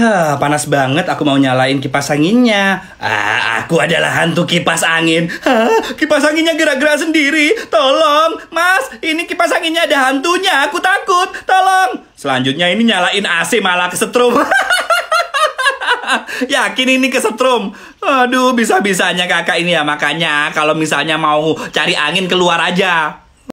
Hah, panas banget aku mau nyalain kipas anginnya. Ah, aku adalah hantu kipas angin. Hah, kipas anginnya gerak-gerak sendiri. Tolong, Mas, ini kipas anginnya ada hantunya. Aku takut. Tolong. Selanjutnya ini nyalain AC malah kesetrum. Yakin ini kesetrum. Aduh, bisa-bisanya kakak ini ya. Makanya kalau misalnya mau cari angin keluar aja.